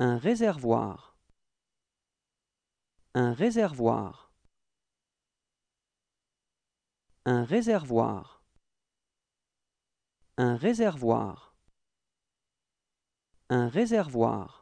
Un réservoir. Un réservoir. Un réservoir. Un réservoir. Un réservoir.